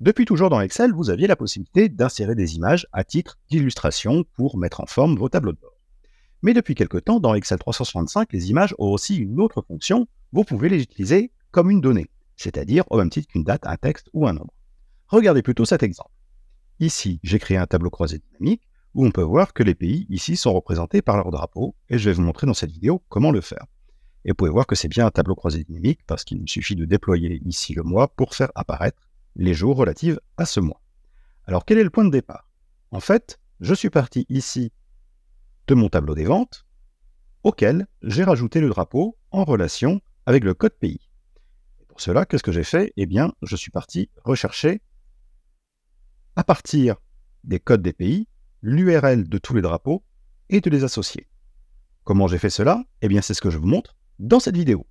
Depuis toujours dans Excel, vous aviez la possibilité d'insérer des images à titre d'illustration pour mettre en forme vos tableaux de bord. Mais depuis quelque temps, dans Excel 365, les images ont aussi une autre fonction, vous pouvez les utiliser comme une donnée, c'est-à-dire au même titre qu'une date, un texte ou un nombre. Regardez plutôt cet exemple. Ici, j'ai créé un tableau croisé dynamique où on peut voir que les pays ici sont représentés par leur drapeau et je vais vous montrer dans cette vidéo comment le faire. Et vous pouvez voir que c'est bien un tableau croisé dynamique parce qu'il me suffit de déployer ici le mois pour faire apparaître les jours relatifs à ce mois. Alors quel est le point de départ En fait, je suis parti ici de mon tableau des ventes, auquel j'ai rajouté le drapeau en relation avec le code pays. pour cela, qu'est-ce que j'ai fait Eh bien, je suis parti rechercher, à partir des codes des pays, l'URL de tous les drapeaux et de les associer. Comment j'ai fait cela Eh bien, c'est ce que je vous montre dans cette vidéo.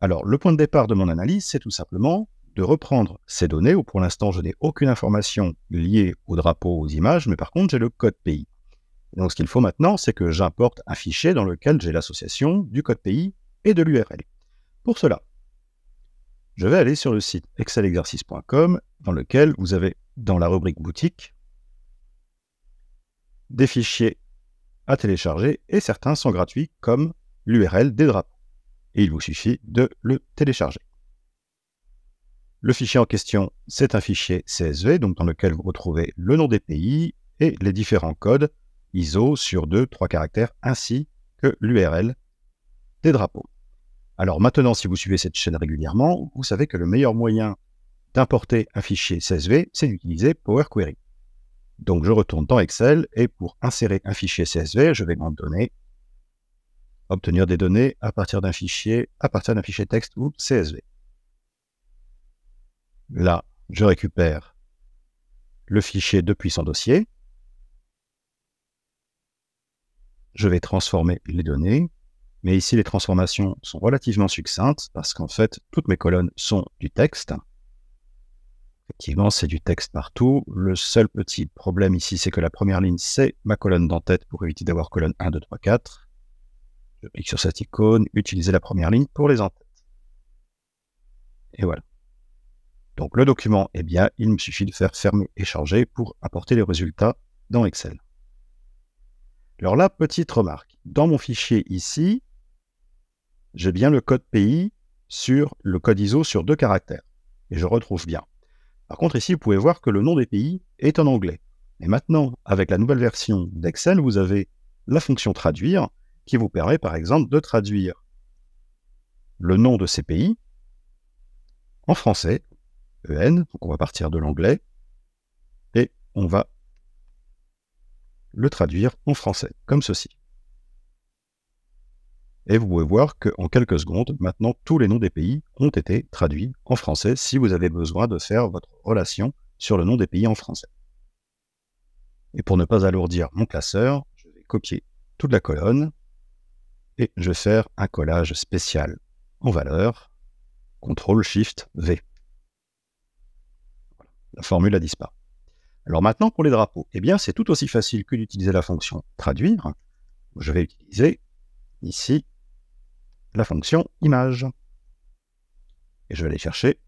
Alors, le point de départ de mon analyse, c'est tout simplement de reprendre ces données, où pour l'instant je n'ai aucune information liée au drapeau, aux images, mais par contre j'ai le code pays. Donc ce qu'il faut maintenant, c'est que j'importe un fichier dans lequel j'ai l'association du code pays et de l'URL. Pour cela, je vais aller sur le site excelexercice.com dans lequel vous avez dans la rubrique boutique des fichiers à télécharger et certains sont gratuits comme l'URL des drapeaux. Et il vous suffit de le télécharger. Le fichier en question, c'est un fichier CSV, donc dans lequel vous retrouvez le nom des pays et les différents codes ISO sur 2, 3 caractères, ainsi que l'URL des drapeaux. Alors maintenant, si vous suivez cette chaîne régulièrement, vous savez que le meilleur moyen d'importer un fichier CSV, c'est d'utiliser Power Query. Donc je retourne dans Excel et pour insérer un fichier CSV, je vais m'en donner obtenir des données à partir d'un fichier, à partir d'un fichier texte ou CSV. Là, je récupère le fichier depuis son dossier. Je vais transformer les données. Mais ici, les transformations sont relativement succinctes parce qu'en fait, toutes mes colonnes sont du texte. Effectivement, c'est du texte partout. Le seul petit problème ici, c'est que la première ligne, c'est ma colonne den pour éviter d'avoir colonne 1, 2, 3, 4. Je clique sur cette icône, utiliser la première ligne pour les en Et voilà. Donc le document, eh bien, il me suffit de faire fermer et charger pour apporter les résultats dans Excel. Alors là, petite remarque. Dans mon fichier ici, j'ai bien le code pays sur le code ISO sur deux caractères. Et je retrouve bien. Par contre, ici, vous pouvez voir que le nom des pays est en anglais. Et maintenant, avec la nouvelle version d'Excel, vous avez la fonction traduire qui vous permet, par exemple, de traduire le nom de ces pays en français E donc on va partir de l'anglais, et on va le traduire en français, comme ceci. Et vous pouvez voir qu'en quelques secondes, maintenant, tous les noms des pays ont été traduits en français si vous avez besoin de faire votre relation sur le nom des pays en français. Et pour ne pas alourdir mon classeur, je vais copier toute la colonne et je vais faire un collage spécial en valeur, CTRL-SHIFT-V. La formule a disparu. Alors maintenant, pour les drapeaux, eh bien, c'est tout aussi facile que d'utiliser la fonction traduire. Je vais utiliser ici la fonction image. Et je vais aller chercher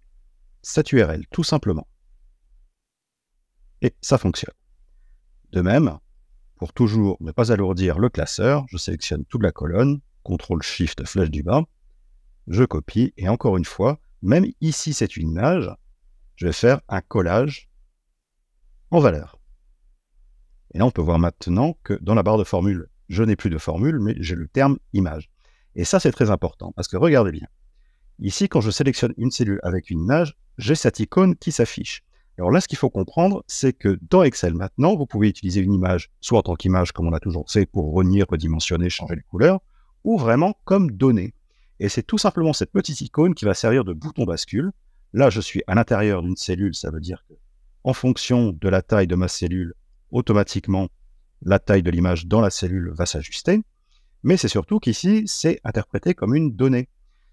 cette URL, tout simplement. Et ça fonctionne. De même, pour toujours ne pas alourdir le classeur, je sélectionne toute la colonne, CTRL SHIFT flèche du bas, je copie, et encore une fois, même ici c'est une image, je vais faire un collage en valeur. Et là, on peut voir maintenant que dans la barre de formule, je n'ai plus de formule, mais j'ai le terme image. Et ça, c'est très important, parce que regardez bien. Ici, quand je sélectionne une cellule avec une image, j'ai cette icône qui s'affiche. Alors là, ce qu'il faut comprendre, c'est que dans Excel maintenant, vous pouvez utiliser une image, soit en tant qu'image, comme on a toujours fait, pour renier, redimensionner, changer les couleurs, ou vraiment comme données. Et c'est tout simplement cette petite icône qui va servir de bouton bascule Là, je suis à l'intérieur d'une cellule, ça veut dire que, en fonction de la taille de ma cellule, automatiquement, la taille de l'image dans la cellule va s'ajuster. Mais c'est surtout qu'ici, c'est interprété comme une donnée.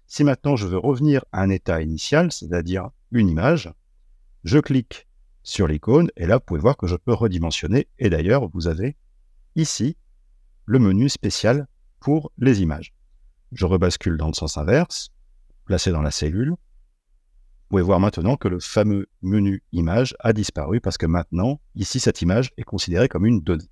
Si maintenant je veux revenir à un état initial, c'est-à-dire une image, je clique sur l'icône et là, vous pouvez voir que je peux redimensionner. Et d'ailleurs, vous avez ici le menu spécial pour les images. Je rebascule dans le sens inverse, placé dans la cellule. Vous pouvez voir maintenant que le fameux menu image a disparu parce que maintenant, ici, cette image est considérée comme une donnée.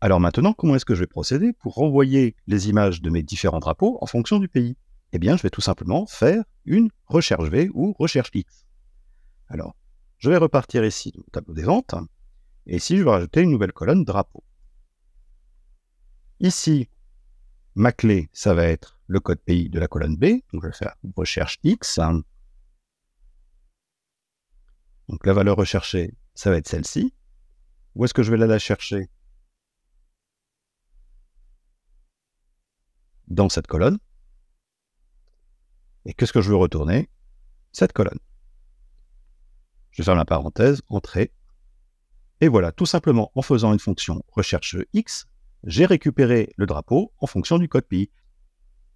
Alors maintenant, comment est-ce que je vais procéder pour renvoyer les images de mes différents drapeaux en fonction du pays Eh bien, je vais tout simplement faire une recherche V ou recherche X. Alors, je vais repartir ici dans le tableau des ventes, et ici, je vais rajouter une nouvelle colonne drapeau. Ici, ma clé, ça va être le code pays de la colonne B. Donc, je vais faire recherche X. Donc, la valeur recherchée, ça va être celle-ci. Où est-ce que je vais la chercher Dans cette colonne. Et qu'est-ce que je veux retourner Cette colonne. Je ferme la parenthèse, entrée. Et voilà, tout simplement en faisant une fonction recherche x, j'ai récupéré le drapeau en fonction du code PI.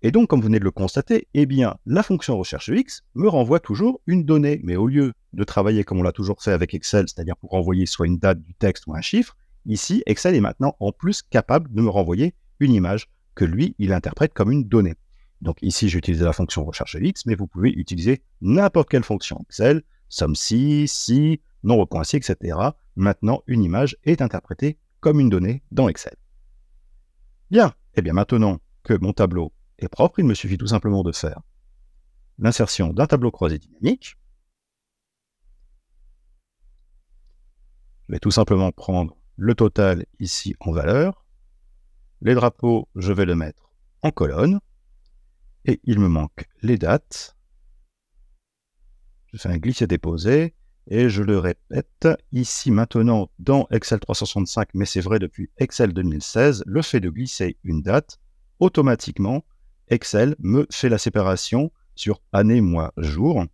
Et donc, comme vous venez de le constater, eh bien, la fonction recherche e X me renvoie toujours une donnée. Mais au lieu de travailler comme on l'a toujours fait avec Excel, c'est-à-dire pour renvoyer soit une date du texte ou un chiffre, ici, Excel est maintenant en plus capable de me renvoyer une image que lui, il interprète comme une donnée. Donc ici, j'ai utilisé la fonction recherche e X, mais vous pouvez utiliser n'importe quelle fonction Excel, somme si, si, non si, etc. Maintenant, une image est interprétée comme une donnée dans Excel. Bien, et eh bien maintenant que mon tableau propre, il me suffit tout simplement de faire l'insertion d'un tableau croisé dynamique. Je vais tout simplement prendre le total ici en valeur. Les drapeaux, je vais le mettre en colonne. Et il me manque les dates. Je fais un glisser-déposer et je le répète ici maintenant dans Excel 365, mais c'est vrai depuis Excel 2016, le fait de glisser une date, automatiquement, Excel me fait la séparation sur année, mois, jour.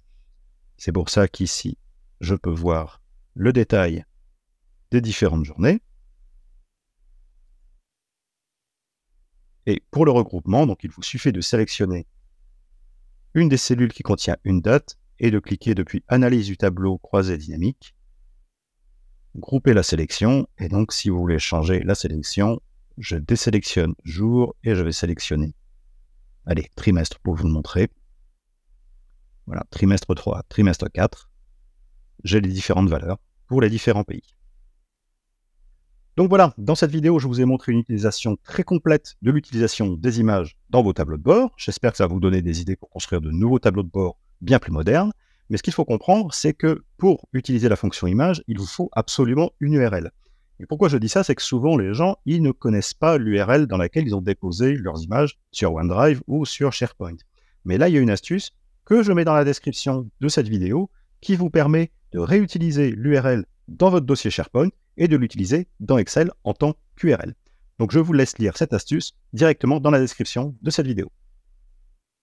C'est pour ça qu'ici, je peux voir le détail des différentes journées. Et pour le regroupement, donc il vous suffit de sélectionner une des cellules qui contient une date et de cliquer depuis Analyse du tableau croisé dynamique, grouper la sélection. Et donc, si vous voulez changer la sélection, je désélectionne jour et je vais sélectionner allez, trimestre pour vous le montrer. Voilà, trimestre 3, trimestre 4, j'ai les différentes valeurs pour les différents pays. Donc voilà, dans cette vidéo, je vous ai montré une utilisation très complète de l'utilisation des images dans vos tableaux de bord. J'espère que ça va vous donner des idées pour construire de nouveaux tableaux de bord bien plus modernes. Mais ce qu'il faut comprendre, c'est que pour utiliser la fonction image, il vous faut absolument une URL. Et pourquoi je dis ça, c'est que souvent les gens, ils ne connaissent pas l'URL dans laquelle ils ont déposé leurs images sur OneDrive ou sur SharePoint. Mais là, il y a une astuce que je mets dans la description de cette vidéo qui vous permet de réutiliser l'URL dans votre dossier SharePoint et de l'utiliser dans Excel en tant qu'URL. Donc je vous laisse lire cette astuce directement dans la description de cette vidéo.